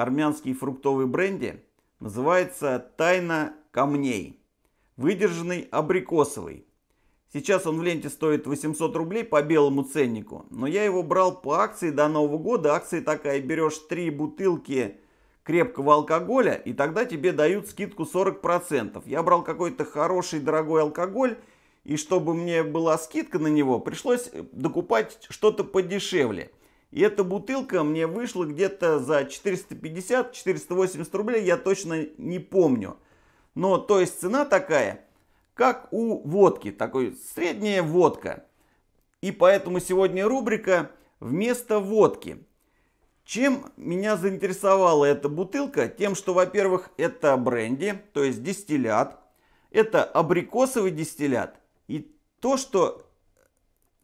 армянский фруктовый бренди называется «Тайна камней», выдержанный абрикосовый. Сейчас он в ленте стоит 800 рублей по белому ценнику, но я его брал по акции до Нового года. Акция такая, берешь три бутылки крепкого алкоголя, и тогда тебе дают скидку 40%. Я брал какой-то хороший дорогой алкоголь, и чтобы мне была скидка на него, пришлось э, докупать что-то подешевле – и эта бутылка мне вышла где-то за 450-480 рублей, я точно не помню. Но то есть цена такая, как у водки, такой средняя водка. И поэтому сегодня рубрика «Вместо водки». Чем меня заинтересовала эта бутылка? Тем, что, во-первых, это бренди, то есть дистиллят. Это абрикосовый дистиллят. И то, что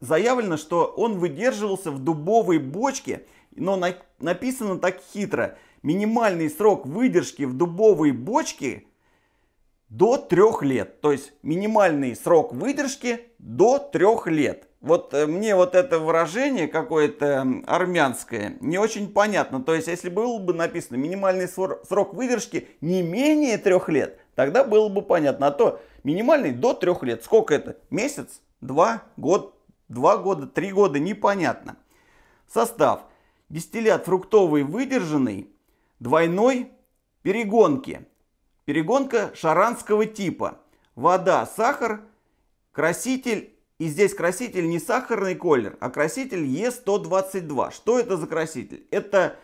заявлено, что он выдерживался в дубовой бочке, но на, написано так хитро. Минимальный срок выдержки в дубовой бочке до трех лет. То есть минимальный срок выдержки до трех лет. Вот э, мне вот это выражение какое-то армянское не очень понятно. То есть, если было бы написано минимальный срок выдержки не менее трех лет, тогда было бы понятно. А то минимальный до трех лет. Сколько это? Месяц? Два? Год? Два года, три года, непонятно. Состав. Дистиллят фруктовый выдержанный, двойной перегонки. Перегонка шаранского типа. Вода, сахар, краситель. И здесь краситель не сахарный колер, а краситель Е122. Что это за краситель? Это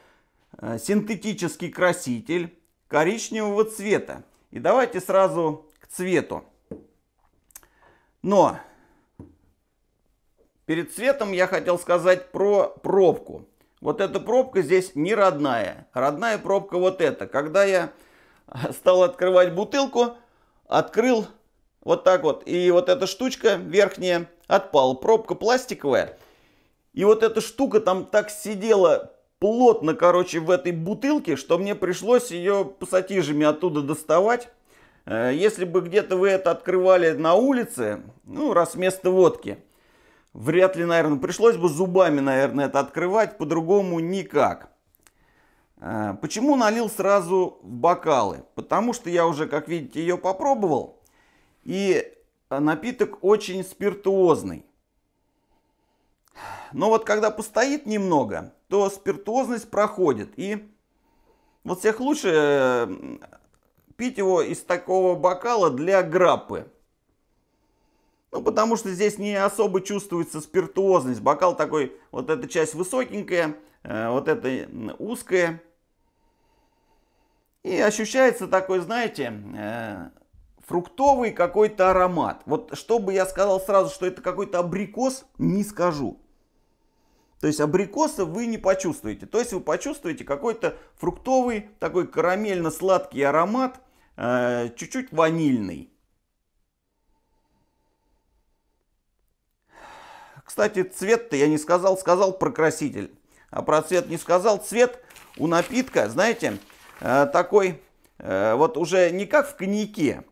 э, синтетический краситель коричневого цвета. И давайте сразу к цвету. Но Перед цветом я хотел сказать про пробку. Вот эта пробка здесь не родная. Родная пробка вот эта. Когда я а, стал открывать бутылку, открыл вот так вот. И вот эта штучка верхняя отпала. Пробка пластиковая. И вот эта штука там так сидела плотно, короче, в этой бутылке, что мне пришлось ее пассатижами оттуда доставать. Э, если бы где-то вы это открывали на улице, ну, раз вместо водки – Вряд ли, наверное, пришлось бы зубами, наверное, это открывать, по-другому никак. Э, почему налил сразу в бокалы? Потому что я уже, как видите, ее попробовал. И э, напиток очень спиртуозный. Но вот когда постоит немного, то спиртуозность проходит. И вот всех лучше э, пить его из такого бокала для граппы. Ну, потому что здесь не особо чувствуется спиртуозность. Бокал такой, вот эта часть высокенькая, э, вот эта узкая. И ощущается такой, знаете, э, фруктовый какой-то аромат. Вот чтобы я сказал сразу, что это какой-то абрикос, не скажу. То есть абрикоса вы не почувствуете. То есть вы почувствуете какой-то фруктовый, такой карамельно-сладкий аромат, э, чуть-чуть ванильный. Кстати, цвет-то я не сказал, сказал про краситель. А про цвет не сказал. Цвет у напитка, знаете, э, такой э, вот уже не как в коньяке,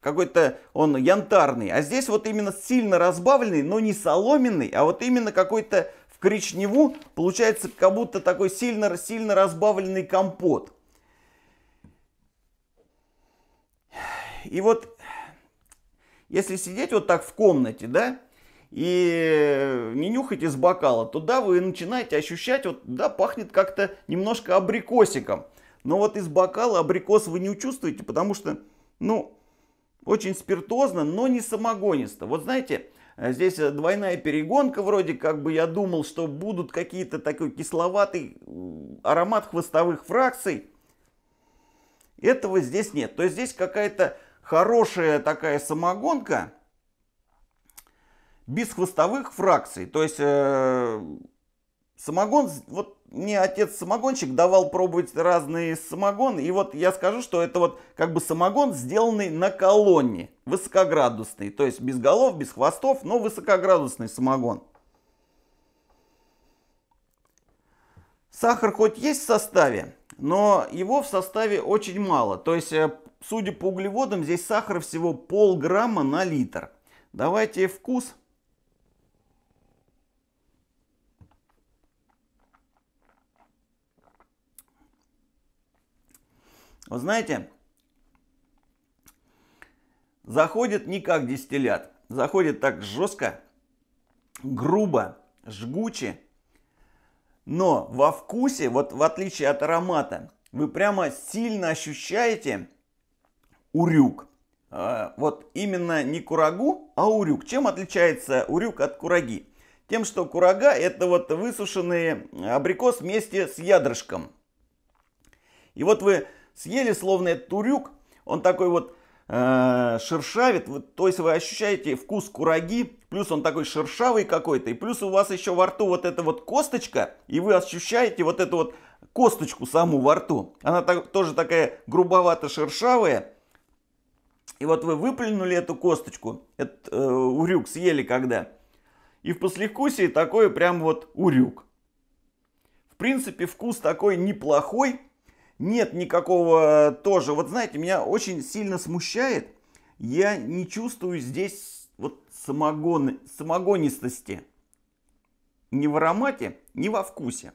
какой-то он янтарный, а здесь вот именно сильно разбавленный, но не соломенный, а вот именно какой-то в коричневу получается как будто такой сильно-сильно разбавленный компот. И вот если сидеть вот так в комнате, да, и э, не нюхать из бокала, туда вы начинаете ощущать, вот, да, пахнет как-то немножко абрикосиком. Но вот из бокала абрикос вы не чувствуете, потому что, ну, очень спиртозно, но не самогонисто. Вот знаете, э, здесь э, двойная перегонка вроде, как бы я думал, что будут какие-то такой кисловатый аромат хвостовых фракций. Этого здесь нет. То есть здесь какая-то хорошая такая самогонка, без хвостовых фракций. То есть э, самогон, вот мне отец самогонщик давал пробовать разные самогоны, и вот я скажу, что это вот как бы самогон, сделанный на колонне, высокоградусный, то есть без голов, без хвостов, но высокоградусный самогон. Сахар хоть есть в составе, но его в составе очень мало. То есть, э, судя по углеводам, здесь сахара всего полграмма на литр. Давайте вкус Вы знаете, заходит не как дистиллят. Заходит так жестко, грубо, жгуче. Но во вкусе, вот в отличие от аромата, вы прямо сильно ощущаете урюк. А, вот именно не курагу, а урюк. Чем отличается урюк от кураги? Тем, что курага это вот высушенный абрикос вместе с ядрышком. И вот вы съели, словно этот урюк он такой вот э, шершавит, вот, то есть вы ощущаете вкус кураги, плюс он такой шершавый какой-то, и плюс у вас еще во рту вот эта вот косточка, и вы ощущаете вот эту вот косточку саму во рту. Она так, тоже такая грубовато-шершавая, и вот вы выплюнули эту косточку, этот э, урюк съели когда, и в послевкусии такой прям вот урюк. В принципе, вкус такой неплохой, нет никакого э, тоже. Вот знаете, меня очень сильно смущает. Я не чувствую здесь вот самогон, самогонистости. Ни в аромате, ни во вкусе.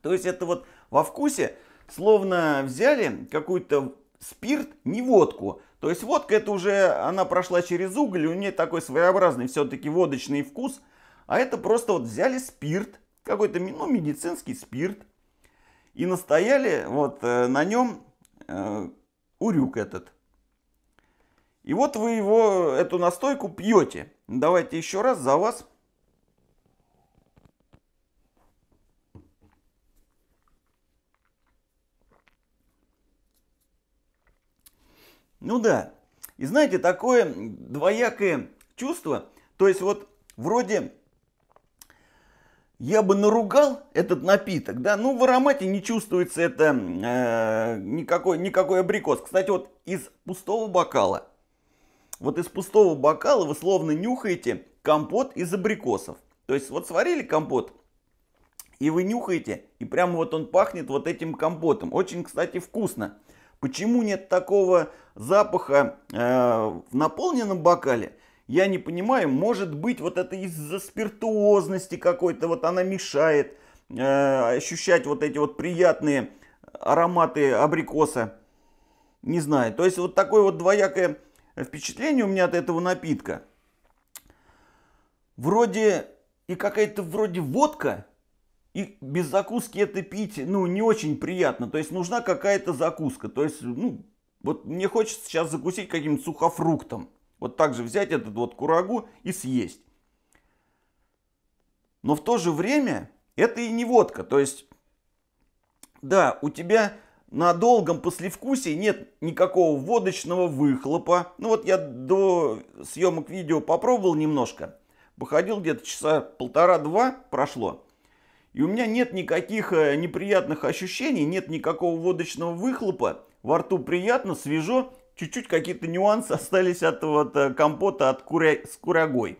То есть это вот во вкусе словно взяли какой то спирт, не водку. То есть водка это уже, она прошла через уголь, у нее такой своеобразный все-таки водочный вкус. А это просто вот взяли спирт, какой-то ну, медицинский спирт, и настояли вот э, на нем э, урюк этот. И вот вы его, эту настойку пьете. Давайте еще раз за вас. Ну да. И знаете, такое двоякое чувство. То есть вот вроде я бы наругал этот напиток, да, ну в аромате не чувствуется это э, никакой, никакой абрикос. Кстати, вот из пустого бокала, вот из пустого бокала вы словно нюхаете компот из абрикосов. То есть вот сварили компот, и вы нюхаете, и прямо вот он пахнет вот этим компотом. Очень, кстати, вкусно. Почему нет такого запаха э, в наполненном бокале? Я не понимаю, может быть, вот это из-за спиртуозности какой-то, вот она мешает э, ощущать вот эти вот приятные ароматы абрикоса. Не знаю. То есть вот такое вот двоякое впечатление у меня от этого напитка. Вроде и какая-то вроде водка, и без закуски это пить, ну, не очень приятно. То есть нужна какая-то закуска. То есть, ну, вот мне хочется сейчас закусить каким-то сухофруктом. Вот так же взять этот вот курагу и съесть. Но в то же время это и не водка. То есть, да, у тебя на долгом послевкусии нет никакого водочного выхлопа. Ну вот я до съемок видео попробовал немножко. Походил где-то часа полтора-два, прошло. И у меня нет никаких э, неприятных ощущений, нет никакого водочного выхлопа. Во рту приятно, свежо чуть-чуть какие-то нюансы остались от вот э, компота от куря... с курягой,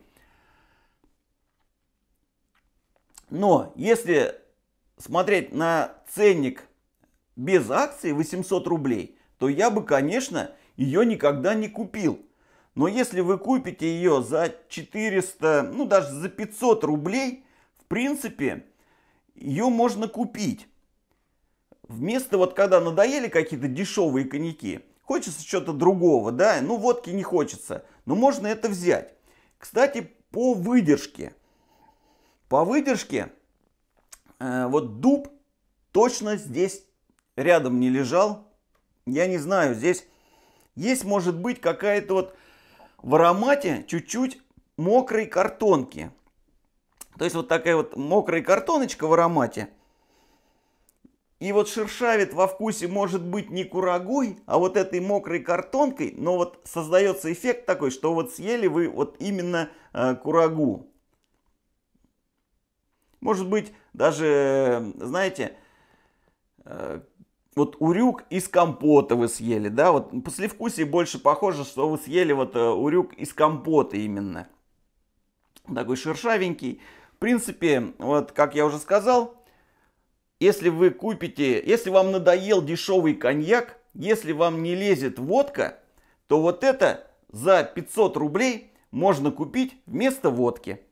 Но если смотреть на ценник без акции 800 рублей, то я бы, конечно, ее никогда не купил. Но если вы купите ее за 400, ну даже за 500 рублей, в принципе, ее можно купить. Вместо вот когда надоели какие-то дешевые коньяки, Хочется чего-то другого, да, ну водки не хочется, но ну, можно это взять. Кстати, по выдержке. По выдержке, э, вот дуб точно здесь рядом не лежал. Я не знаю, здесь есть, может быть, какая-то вот в аромате чуть-чуть мокрой картонки. То есть вот такая вот мокрая картоночка в аромате. И вот шершавит во вкусе может быть не курагой, а вот этой мокрой картонкой, но вот создается эффект такой, что вот съели вы вот именно э, курагу. Может быть, даже, знаете, э, вот урюк из компота вы съели, да, вот послевкусие больше похоже, что вы съели вот э, урюк из компота именно. Такой шершавенький. В принципе, вот как я уже сказал, если вы купите, если вам надоел дешевый коньяк, если вам не лезет водка, то вот это за 500 рублей можно купить вместо водки.